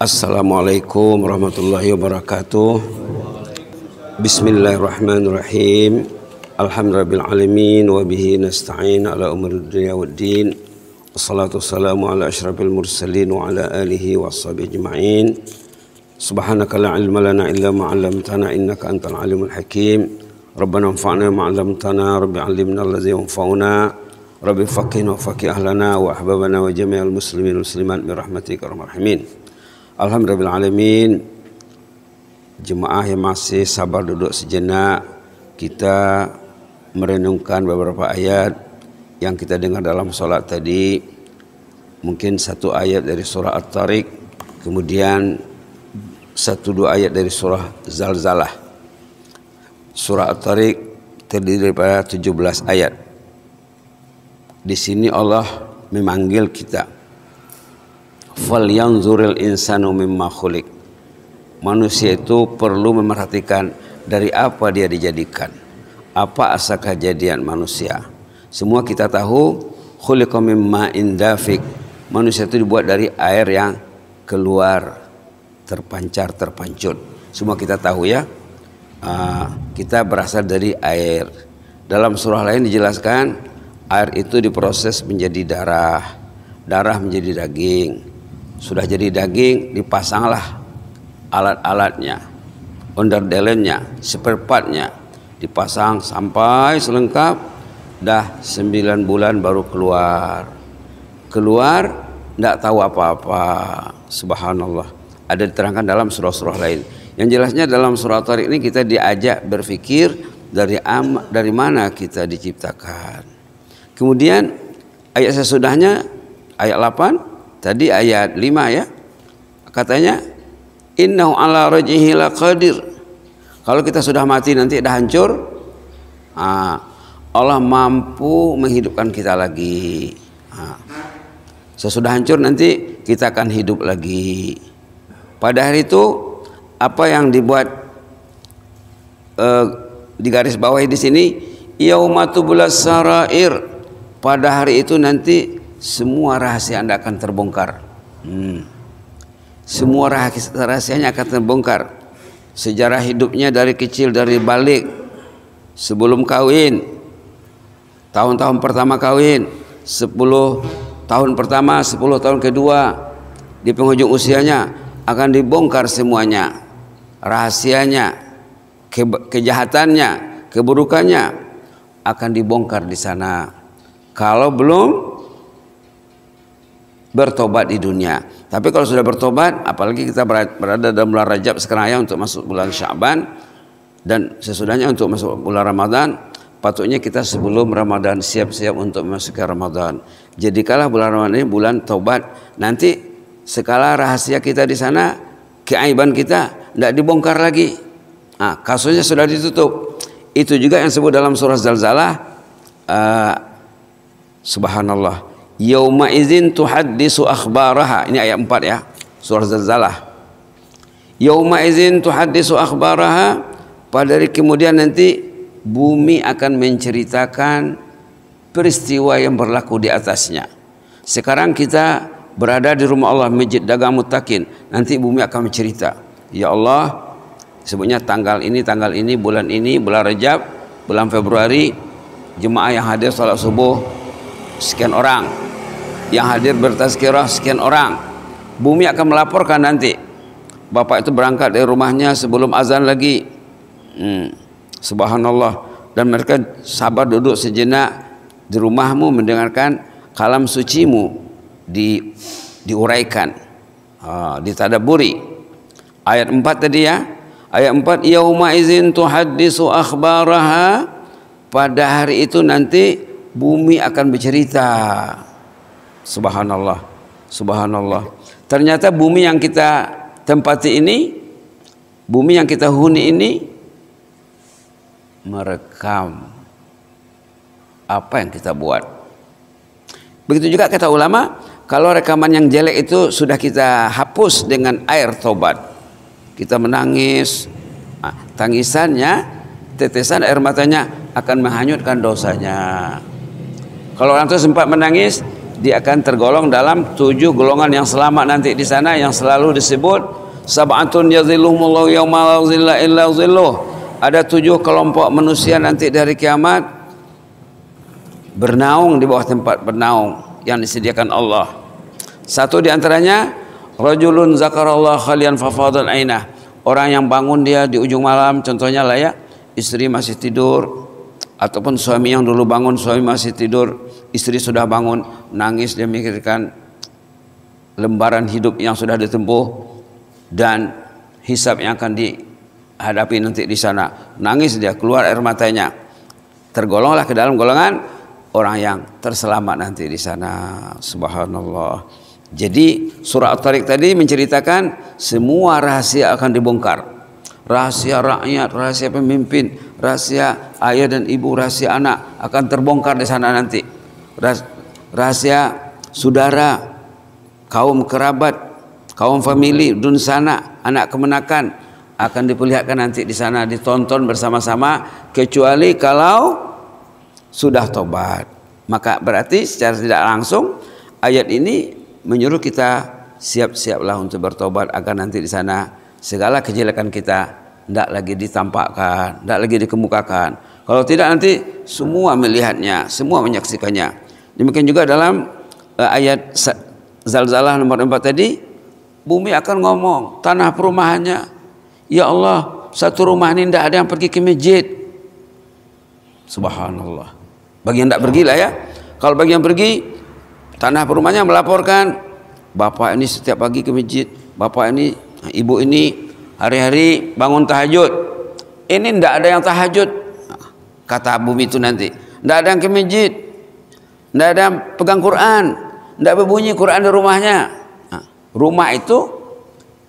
Assalamualaikum warahmatullahi wabarakatuh Bismillahirrahmanirrahim Alhamdulillahirrahmanirrahim Wabihi nasta'in ala umur dunia wa din Assalatu wassalamu ala ashrafil mursalin wa ala alihi wa sahbihi jema'in Subhanaka la ilma lana illa ma'alamtana innaka antal alimul hakim Rabbana anfa'na ma'alamtana 'allamtana rabbi 'allimna allazi yanfa'una Rabbi faqin wa faqih ahlana wa ahbabana wa jami'al muslimin muslimat mirahmatika rahmatika rahmatika Alhamdulillahirrahmanirrahim Jemaah yang masih sabar duduk sejenak Kita merenungkan beberapa ayat Yang kita dengar dalam sholat tadi Mungkin satu ayat dari surah At-Tariq Kemudian satu dua ayat dari surah Zalzalah Surah At-Tariq terdiri daripada 17 ayat Di sini Allah memanggil kita falyanzuril insanu mimma khuliq. Manusia itu perlu memperhatikan dari apa dia dijadikan. Apa asal kejadian manusia? Semua kita tahu khuliqa mimma indafik. Manusia itu dibuat dari air yang keluar terpancar terpancut. Semua kita tahu ya. Ah, kita berasal dari air. Dalam surah lain dijelaskan air itu diproses menjadi darah, darah menjadi daging, sudah jadi daging dipasanglah alat-alatnya underdelennya seperempatnya dipasang sampai selengkap dah sembilan bulan baru keluar keluar tidak tahu apa-apa subhanallah ada diterangkan dalam surah-surah lain yang jelasnya dalam surah tarik ini kita diajak berpikir dari am, dari mana kita diciptakan kemudian ayat sesudahnya ayat 8 Tadi ayat 5 ya. Katanya innahu ala rajihi laqadir Kalau kita sudah mati nanti dahancur hancur, Allah mampu menghidupkan kita lagi. sesudah hancur nanti kita akan hidup lagi. Pada hari itu apa yang dibuat eh, di garis bawah di sini yaumatu sarair pada hari itu nanti semua rahasia Anda akan terbongkar. Hmm. Semua rahasia rahasianya akan terbongkar. Sejarah hidupnya dari kecil dari balik sebelum kawin. Tahun-tahun pertama kawin, 10 tahun pertama, 10 tahun kedua di penghujung usianya akan dibongkar semuanya. Rahasianya, ke kejahatannya, keburukannya akan dibongkar di sana. Kalau belum bertobat di dunia. Tapi kalau sudah bertobat, apalagi kita berada dalam bulan Rajab sekarang ya untuk masuk bulan Syaban dan sesudahnya untuk masuk bulan Ramadan, patutnya kita sebelum Ramadan siap-siap untuk masuk ke Ramadan. Jadikalah bulan Ramadan ini bulan tobat. Nanti skala rahasia kita di sana, keaiban kita tidak dibongkar lagi. Nah, kasusnya sudah ditutup. Itu juga yang disebut dalam surah Zalzalah. Uh, subhanallah Yauma izin tuhaddisu akhbaraha. Ini ayat 4 ya. Surah Zalzalah. Yauma izin tuhaddisu akhbaraha. Pada hari kemudian nanti bumi akan menceritakan peristiwa yang berlaku di atasnya. Sekarang kita berada di rumah Allah Masjid Dagang Mutakin. Nanti bumi akan mencerita. Ya Allah, sebenarnya tanggal ini, tanggal ini, bulan ini, bulan Rejab, bulan Februari, jemaah yang hadir salat subuh sekian orang yang hadir bertazkirah sekian orang bumi akan melaporkan nanti bapak itu berangkat dari rumahnya sebelum azan lagi hmm. subhanallah dan mereka sabar duduk sejenak di rumahmu mendengarkan kalam sucimu di diuraikan ah, ditadaburi ayat 4 tadi ya ayat 4 yauma izin tuhaddisu akhbaraha pada hari itu nanti bumi akan bercerita Subhanallah, subhanallah. Ternyata bumi yang kita tempati ini, bumi yang kita huni ini merekam apa yang kita buat. Begitu juga kata ulama, kalau rekaman yang jelek itu sudah kita hapus dengan air tobat. Kita menangis, nah, tangisannya, tetesan air matanya akan menghanyutkan dosanya. Kalau orang itu sempat menangis, dia akan tergolong dalam tujuh golongan yang selamat nanti di sana yang selalu disebut sab'atun yazilluhumullahu yauma la zilla Ada tujuh kelompok manusia nanti dari kiamat bernaung di bawah tempat bernaung yang disediakan Allah. Satu di antaranya rajulun zakarallah khalian ainah. Orang yang bangun dia di ujung malam contohnya lah ya, istri masih tidur, ataupun suami yang dulu bangun suami masih tidur istri sudah bangun nangis dia mikirkan lembaran hidup yang sudah ditempuh dan hisap yang akan dihadapi nanti di sana nangis dia keluar air matanya tergolonglah ke dalam golongan orang yang terselamat nanti di sana subhanallah jadi surah at-tariq tadi menceritakan semua rahasia akan dibongkar rahasia rakyat, rahasia pemimpin, rahasia ayah dan ibu, rahasia anak akan terbongkar di sana nanti. Rahasia saudara, kaum kerabat, kaum famili, dun sana, anak kemenakan akan diperlihatkan nanti di sana ditonton bersama-sama kecuali kalau sudah tobat. Maka berarti secara tidak langsung ayat ini menyuruh kita siap-siaplah untuk bertobat agar nanti di sana segala kejelekan kita tidak lagi ditampakkan, tidak lagi dikemukakan. Kalau tidak nanti semua melihatnya, semua menyaksikannya. Demikian juga dalam uh, ayat Zalzalah nomor 4 tadi, bumi akan ngomong, tanah perumahannya, ya Allah, satu rumah ini tidak ada yang pergi ke masjid. Subhanallah. Bagi yang tidak pergi lah ya. Kalau bagi yang pergi, tanah perumahannya melaporkan, Bapak ini setiap pagi ke masjid, Bapak ini ibu ini hari-hari bangun tahajud. Ini tidak ada yang tahajud. Kata Abu itu nanti. tidak ada yang ke masjid. tidak ada yang pegang Quran. tidak berbunyi Quran di rumahnya. rumah itu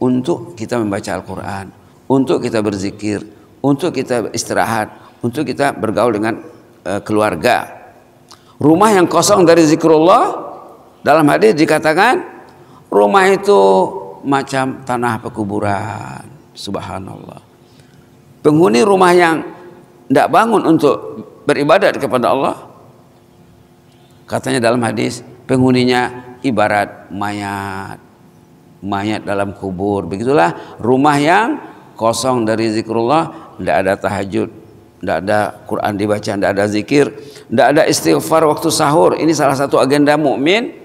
untuk kita membaca Al-Quran. Untuk kita berzikir. Untuk kita istirahat. Untuk kita bergaul dengan eh, keluarga. Rumah yang kosong dari zikrullah dalam hadis dikatakan rumah itu macam tanah pekuburan. Subhanallah. Penghuni rumah yang tidak bangun untuk beribadat kepada Allah. Katanya dalam hadis, penghuninya ibarat mayat. Mayat dalam kubur. Begitulah rumah yang kosong dari zikrullah, tidak ada tahajud, tidak ada Quran dibaca, tidak ada zikir, tidak ada istighfar waktu sahur. Ini salah satu agenda mukmin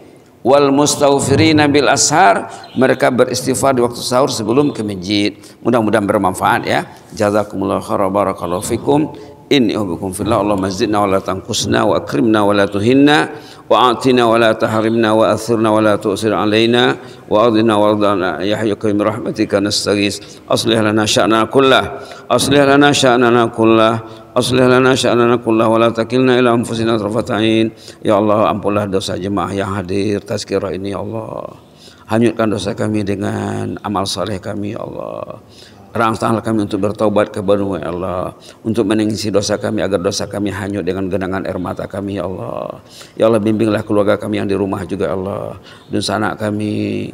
wal mustaufirina bil ashar mereka beristighfar di waktu sahur sebelum ke masjid mudah-mudahan bermanfaat ya jazakumullah khairan barakallahu fikum inni ubikum fillah Allah mazidna wa la tanqusna wa akrimna wa la tuhinna wa atina wa la tahrimna wa athirna wa la tu'sir alaina wa adina wa adana ya hayyukum rahmatika nastaghis aslih lana sya'nana kullah aslih lana sya'nana kullah أصلح لنا شأننا كله ولا تكلنا إلى أنفسنا طرفة عين ya allah ampunlah dosa jemaah yang hadir tazkirah ini ya Allah hanyutkan dosa kami dengan amal saleh kami ya Allah Rangsanglah kami untuk bertobat kepadamu ya Allah Untuk menengisi dosa kami agar dosa kami hanyut dengan genangan air mata kami ya Allah Ya Allah bimbinglah keluarga kami yang di rumah juga ya Allah Dan sanak kami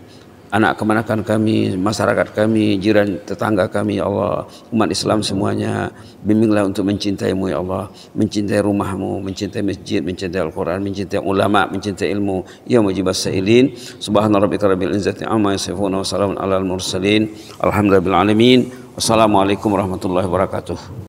anak kemanakan kami, masyarakat kami, jiran tetangga kami, ya Allah, umat Islam semuanya, bimbinglah untuk mencintaimu, ya Allah, mencintai rumahmu, mencintai masjid, mencintai Al-Quran, mencintai ulama, mencintai ilmu, ya mujibah sa'ilin, subhanallah rabbika rabbil izzati amma yasifuna wa salamun ala al-mursalin, alhamdulillah bil wassalamualaikum warahmatullahi wabarakatuh.